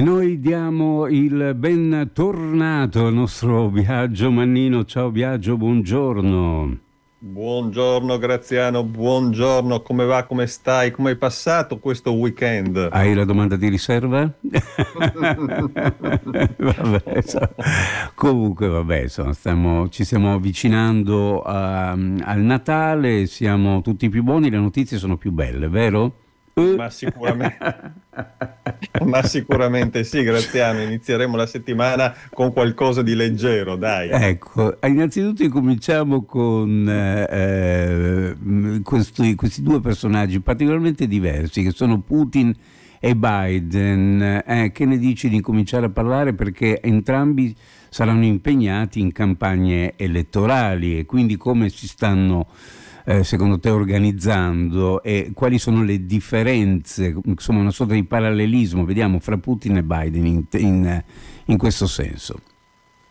noi diamo il ben tornato al nostro Biagio Mannino. Ciao Biagio, buongiorno. Buongiorno Graziano, buongiorno, come va, come stai, come hai passato questo weekend? Hai la domanda di riserva? vabbè, so. Comunque vabbè, so, stiamo, ci stiamo avvicinando a, ehm, al Natale, siamo tutti più buoni, le notizie sono più belle, vero? Ma sicuramente. Ma sicuramente sì, Graziano, inizieremo la settimana con qualcosa di leggero, dai. Ecco, innanzitutto cominciamo con eh, questi, questi due personaggi particolarmente diversi che sono Putin e Biden. Eh, che ne dici di cominciare a parlare perché entrambi saranno impegnati in campagne elettorali e quindi come si stanno eh, secondo te organizzando e quali sono le differenze, insomma una sorta di parallelismo, vediamo, fra Putin e Biden in, in, in questo senso?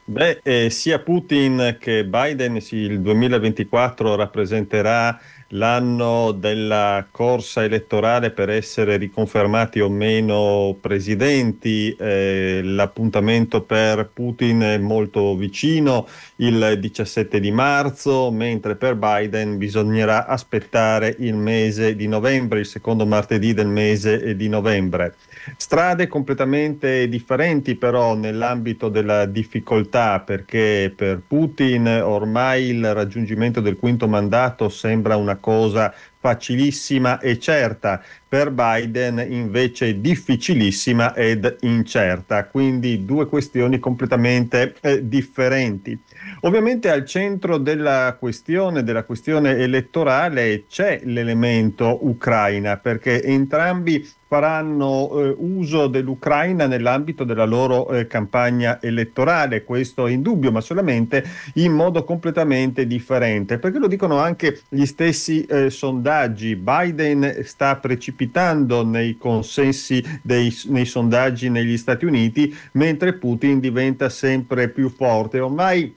Beh, eh, sia Putin che Biden, sì, il 2024 rappresenterà l'anno della corsa elettorale per essere riconfermati o meno presidenti, eh, l'appuntamento per Putin è molto vicino il 17 di marzo, mentre per Biden bisognerà aspettare il mese di novembre, il secondo martedì del mese di novembre. Strade completamente differenti però nell'ambito della difficoltà perché per Putin ormai il raggiungimento del quinto mandato sembra una cosa facilissima e certa per Biden invece difficilissima ed incerta, quindi due questioni completamente eh, differenti. Ovviamente al centro della questione, della questione elettorale c'è l'elemento Ucraina, perché entrambi faranno eh, uso dell'Ucraina nell'ambito della loro eh, campagna elettorale, questo è indubbio, ma solamente in modo completamente differente, perché lo dicono anche gli stessi eh, sondaggi. Biden sta precipitando precipitando nei consensi dei, nei sondaggi negli Stati Uniti, mentre Putin diventa sempre più forte. Ormai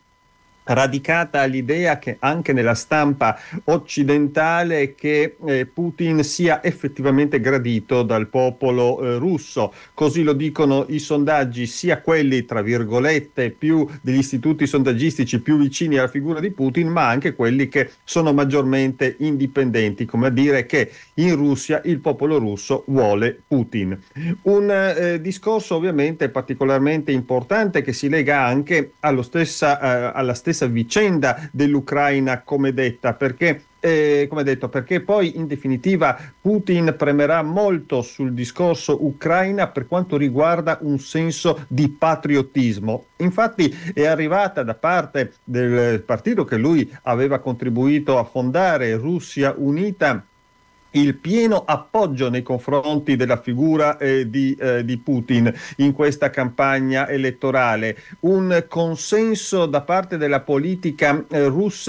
radicata l'idea che anche nella stampa occidentale che eh, Putin sia effettivamente gradito dal popolo eh, russo. Così lo dicono i sondaggi, sia quelli tra virgolette più degli istituti sondaggistici più vicini alla figura di Putin, ma anche quelli che sono maggiormente indipendenti, come a dire che in Russia il popolo russo vuole Putin. Un eh, discorso ovviamente particolarmente importante che si lega anche eh, alla stessa, alla stessa stessa vicenda dell'Ucraina come detta, perché eh, come detto, perché poi in definitiva Putin premerà molto sul discorso Ucraina per quanto riguarda un senso di patriottismo. Infatti è arrivata da parte del partito che lui aveva contribuito a fondare, Russia Unita, il pieno appoggio nei confronti della figura eh, di, eh, di, Putin in questa campagna elettorale, un consenso da parte della politica eh, russa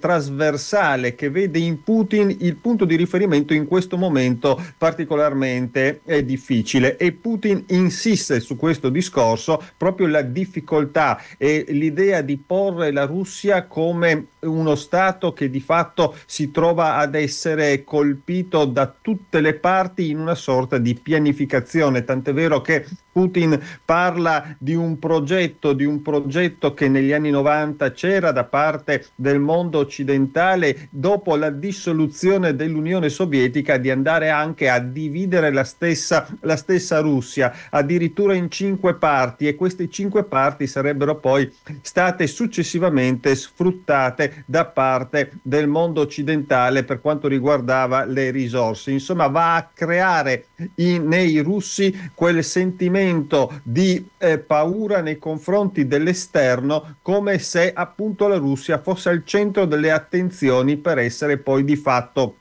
trasversale che vede in Putin il punto di riferimento in questo momento particolarmente eh, difficile e Putin insiste su questo discorso proprio la difficoltà e l'idea di porre la Russia come uno Stato che di fatto si trova ad essere colpito colpito da tutte le parti in una sorta di pianificazione, tant'è vero che Putin parla di un progetto, di un progetto che negli anni 90 c'era da parte del mondo occidentale dopo la dissoluzione dell'Unione Sovietica di andare anche a dividere la stessa, la stessa Russia, addirittura in cinque parti e queste cinque parti sarebbero poi state successivamente sfruttate da parte del mondo occidentale per quanto riguardava le risorse. Insomma va a creare in, nei russi quel sentimento atteggiamento di eh, paura nei confronti dell'esterno come se appunto la Russia fosse al centro delle attenzioni per essere poi di fatto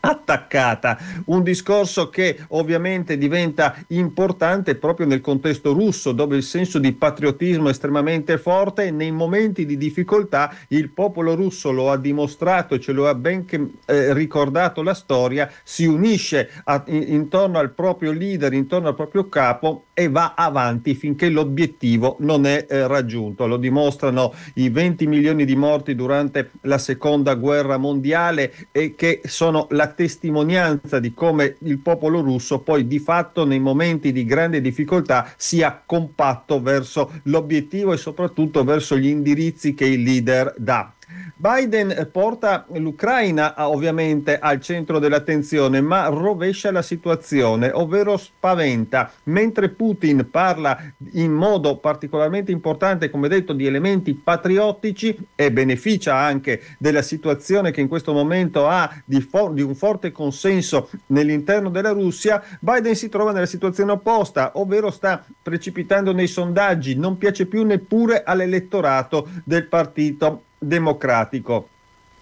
attaccata, un discorso che ovviamente diventa importante proprio nel contesto russo dove il senso di patriottismo è estremamente forte e nei momenti di difficoltà il popolo russo lo ha dimostrato e ce lo ha ben che, eh, ricordato la storia, si unisce a, in, intorno al proprio leader, intorno al proprio capo e va avanti finché l'obiettivo non è eh, raggiunto. Lo dimostrano i 20 milioni di morti durante la seconda guerra mondiale e che sono la testimonianza di come il popolo russo poi di fatto nei momenti di grande difficoltà sia compatto verso l'obiettivo e soprattutto verso gli indirizzi che il leader dà. Biden porta l'Ucraina ah, ovviamente al centro dell'attenzione, ma rovescia la situazione, ovvero spaventa. Mentre Putin parla in modo particolarmente importante, come detto, di elementi patriottici e beneficia anche della situazione che in questo momento ha di, for- di un forte consenso nell'interno della Russia, Biden si trova nella situazione opposta, ovvero sta precipitando nei sondaggi, non piace più neppure all'elettorato del partito democratico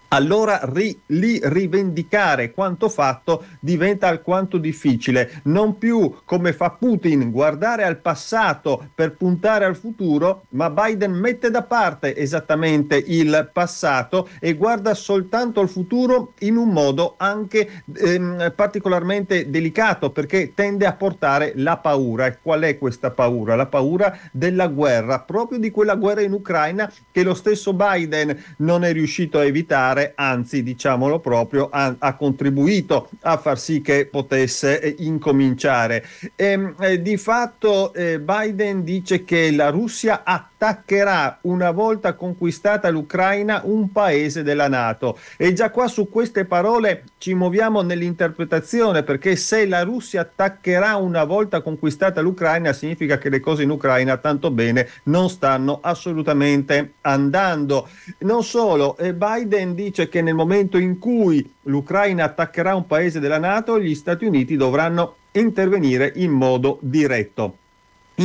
allora ri, lì rivendicare quanto fatto diventa alquanto difficile. Non più come fa Putin guardare al passato per puntare al futuro, ma Biden mette da parte esattamente il passato e guarda soltanto al futuro in un modo anche ehm, particolarmente delicato perché tende a portare la paura. E qual è questa paura? La paura della guerra, proprio di quella guerra in Ucraina che lo stesso Biden non è riuscito a evitare fare, anzi diciamolo proprio, ha, ha contribuito a far sì che potesse eh, incominciare. E, ehm, eh, di fatto eh, Biden dice che la Russia attaccherà una volta conquistata l'Ucraina un paese della Nato e già qua su queste parole ci muoviamo nell'interpretazione perché se la Russia attaccherà una volta conquistata l'Ucraina significa che le cose in Ucraina tanto bene non stanno assolutamente andando. Non solo, eh, Biden dice che nel momento in cui l'Ucraina attaccherà un paese della Nato gli Stati Uniti dovranno intervenire in modo diretto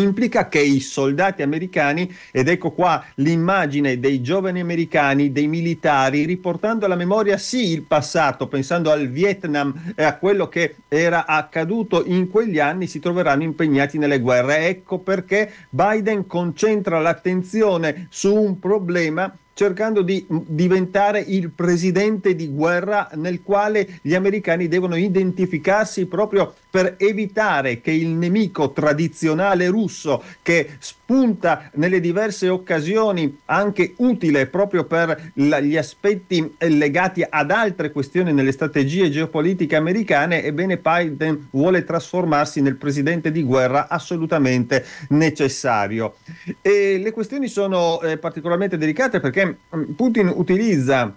implica che i soldati americani, ed ecco qua l'immagine dei giovani americani, dei militari, riportando alla memoria sì il passato, pensando al Vietnam e a quello che era accaduto in quegli anni, si troveranno impegnati nelle guerre. Ecco perché Biden concentra l'attenzione su un problema cercando di diventare il presidente di guerra nel quale gli americani devono identificarsi proprio per evitare che il nemico tradizionale russo che spunta nelle diverse occasioni anche utile proprio per gli aspetti eh, legati ad altre questioni nelle strategie geopolitiche americane, ebbene Biden vuole trasformarsi nel presidente di guerra assolutamente necessario. E le questioni sono eh, particolarmente delicate perché Mm, Putin utilizza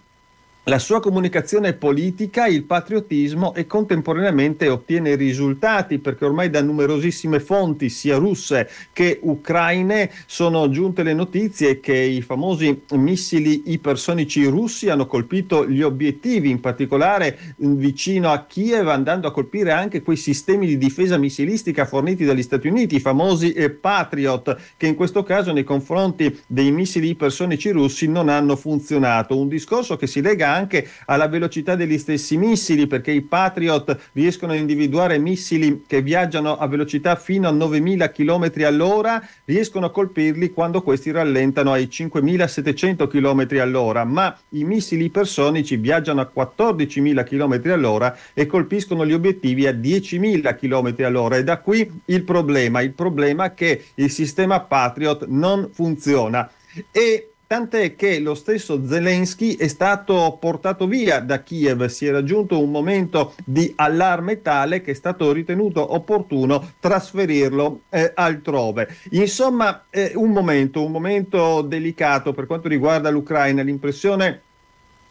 la sua comunicazione politica, il patriottismo e contemporaneamente ottiene risultati perché ormai da numerosissime fonti, sia russe che ucraine, sono giunte le notizie che i famosi missili ipersonici russi hanno colpito gli obiettivi, in particolare mm, vicino a Kiev, andando a colpire anche quei sistemi di difesa missilistica forniti dagli Stati Uniti, i famosi eh, Patriot, che in questo caso nei confronti dei missili ipersonici russi non hanno funzionato. Un discorso che si lega anche alla velocità degli stessi missili, perché i Patriot riescono a individuare missili che viaggiano a velocità fino a 9.000 km all'ora, riescono a colpirli quando questi rallentano ai 5.700 km all'ora, ma i missili ipersonici viaggiano a 14.000 km all'ora e colpiscono gli obiettivi a 10.000 km all'ora. E da qui il problema, il problema è che il sistema Patriot non funziona. E Tant'è che lo stesso Zelensky è stato portato via da Kiev, si è raggiunto un momento di allarme tale che è stato ritenuto opportuno trasferirlo eh, altrove. Insomma, eh, un momento, un momento delicato per quanto riguarda l'Ucraina, l'impressione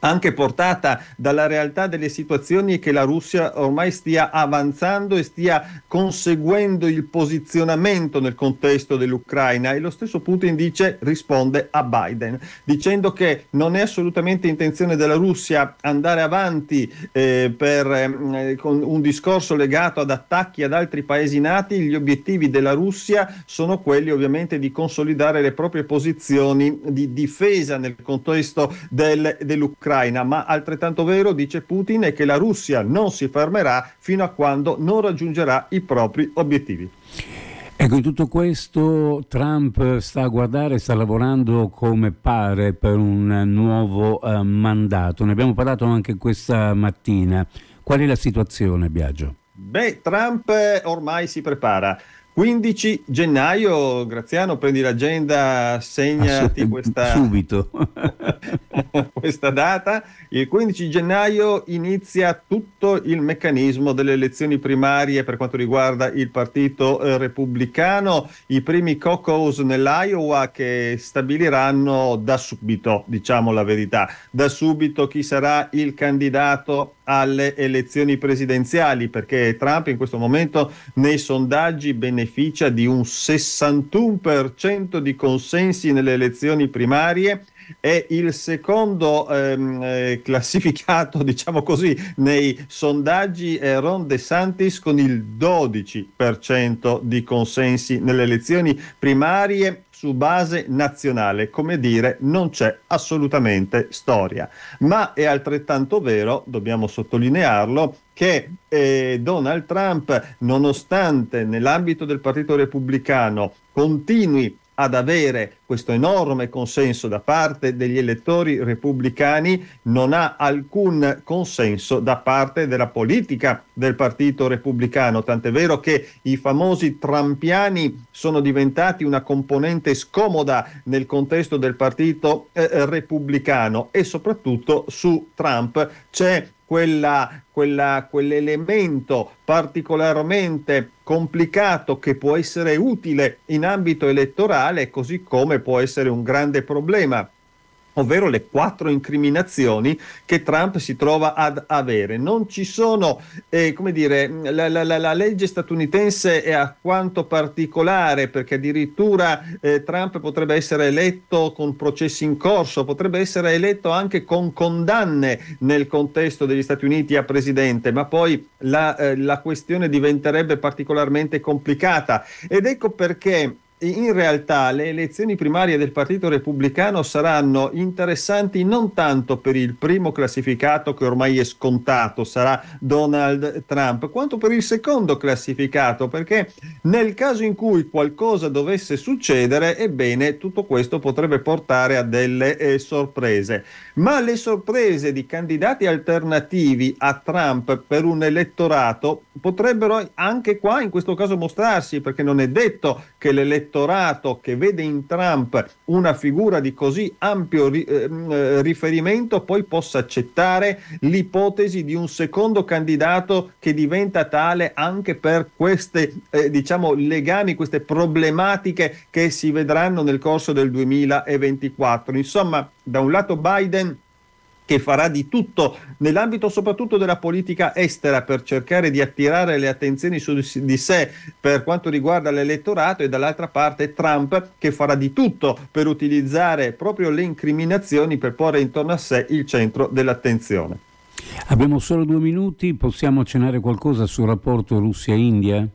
anche portata dalla realtà delle situazioni che la Russia ormai stia avanzando e stia conseguendo il posizionamento nel contesto dell'Ucraina e lo stesso Putin dice risponde a Biden dicendo che non è assolutamente intenzione della Russia andare avanti eh, per, eh, con un discorso legato ad attacchi ad altri paesi nati, gli obiettivi della Russia sono quelli ovviamente di consolidare le proprie posizioni di difesa nel contesto del, dell'Ucraina dell'Ucraina, ma altrettanto vero, dice Putin, è che la Russia non si fermerà fino a quando non raggiungerà i propri obiettivi. Ecco, in tutto questo Trump sta a guardare, sta lavorando come pare per un nuovo eh, mandato. Ne abbiamo parlato anche questa mattina. Qual è la situazione, Biagio? Beh, Trump ormai si prepara. 15 gennaio, Graziano, prendi l'agenda, segnati questa... Subito. questa data. Il 15 gennaio inizia tutto il meccanismo delle elezioni primarie per quanto riguarda il partito eh, repubblicano, i primi caucus nell'Iowa che stabiliranno da subito, diciamo la verità, da subito chi sarà il candidato alle elezioni presidenziali perché Trump in questo momento nei sondaggi beneficia di un 61% di consensi nelle elezioni primarie è il secondo ehm, eh, classificato, diciamo così, nei sondaggi eh, Ron DeSantis con il 12% di consensi nelle elezioni primarie su base nazionale, come dire, non c'è assolutamente storia. Ma è altrettanto vero, dobbiamo sottolinearlo, che eh, Donald Trump, nonostante nell'ambito del Partito Repubblicano continui ad avere questo enorme consenso da parte degli elettori repubblicani, non ha alcun consenso da parte della politica del Partito Repubblicano, tant'è vero che i famosi trampiani sono diventati una componente scomoda nel contesto del Partito eh, Repubblicano e soprattutto su Trump c'è quella, quella, quell'elemento particolarmente complicato che può essere utile in ambito elettorale, così come può essere un grande problema ovvero le quattro incriminazioni che Trump si trova ad avere. Non ci sono, eh, come dire, la, la, la, legge statunitense è a quanto particolare perché addirittura eh, Trump potrebbe essere eletto con processi in corso, potrebbe essere eletto anche con condanne nel contesto degli Stati Uniti a presidente, ma poi la, eh, la questione diventerebbe particolarmente complicata ed ecco perché in realtà le elezioni primarie del Partito Repubblicano saranno interessanti non tanto per il primo classificato che ormai è scontato, sarà Donald Trump, quanto per il secondo classificato, perché nel caso in cui qualcosa dovesse succedere, ebbene tutto questo potrebbe portare a delle eh, sorprese. Ma le sorprese di candidati alternativi a Trump per un elettorato potrebbero anche qua in questo caso mostrarsi, perché non è detto che l'elettorato elettorato che vede in Trump una figura di così ampio ri- eh, mm, eh, riferimento poi possa accettare l'ipotesi di un secondo candidato che diventa tale anche per questi eh, diciamo, legami, queste problematiche che si vedranno nel corso del 2024. Insomma, da un lato Biden che farà di tutto nell'ambito soprattutto della politica estera per cercare di attirare le attenzioni su di sé per quanto riguarda l'elettorato e dall'altra parte Trump che farà di tutto per utilizzare proprio le incriminazioni per porre intorno a sé il centro dell'attenzione. Abbiamo solo due minuti, possiamo accennare qualcosa sul rapporto Russia-India?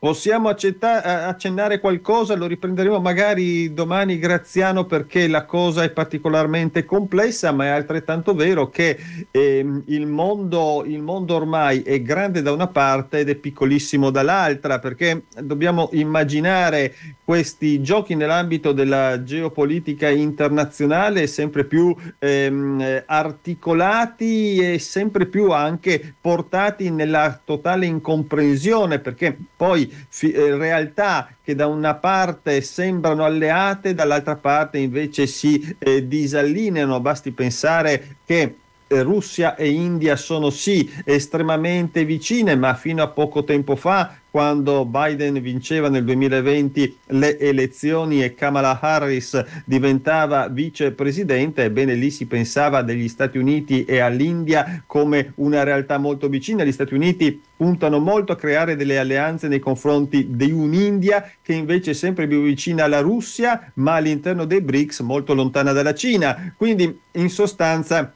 Possiamo accetta- accennare qualcosa, lo riprenderemo magari domani Graziano perché la cosa è particolarmente complessa, ma è altrettanto vero che eh, il, mondo, il, mondo, ormai è grande da una parte ed è piccolissimo dall'altra, perché dobbiamo immaginare questi giochi nell'ambito della geopolitica internazionale sempre più ehm, articolati e sempre più anche portati nella totale incomprensione, perché poi fi- eh, realtà che da una parte sembrano alleate, dall'altra parte invece si eh, disallineano. Basti pensare che eh, Russia e India sono sì estremamente vicine, ma fino a poco tempo fa quando Biden vinceva nel 2020 le elezioni e Kamala Harris diventava vicepresidente, ebbene lì si pensava degli Stati Uniti e all'India come una realtà molto vicina. Gli Stati Uniti puntano molto a creare delle alleanze nei confronti di un'India che invece è sempre più vicina alla Russia, ma all'interno dei BRICS molto lontana dalla Cina. Quindi in sostanza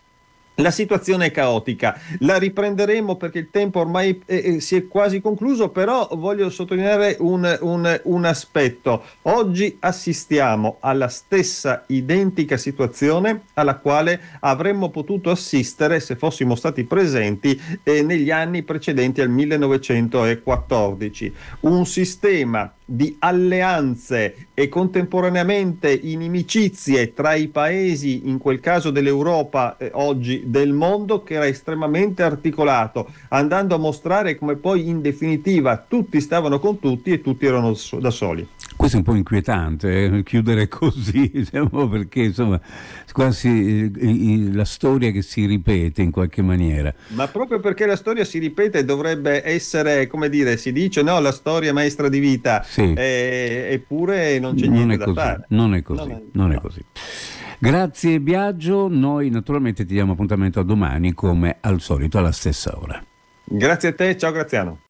la situazione è caotica, la riprenderemo perché il tempo ormai eh, si è quasi concluso, però voglio sottolineare un, un, un, aspetto. Oggi assistiamo alla stessa identica situazione alla quale avremmo potuto assistere se fossimo stati presenti eh, negli anni precedenti al 1914. Un sistema di alleanze e contemporaneamente inimicizie tra i paesi, in quel caso dell'Europa eh, oggi del mondo, che era estremamente articolato, andando a mostrare come poi in definitiva tutti stavano con tutti e tutti erano da soli. Questo è un po' inquietante, eh, chiudere così, diciamo, perché insomma quasi eh, la storia che si ripete in qualche maniera. Ma proprio perché la storia si ripete dovrebbe essere, come dire, si dice no, la storia è maestra di vita, sì. eh, eppure non c'è non niente da così, fare. Non è così, non è, non è così. Grazie Biagio, noi naturalmente ti diamo appuntamento a domani come al solito alla stessa ora. Grazie a te, ciao Graziano.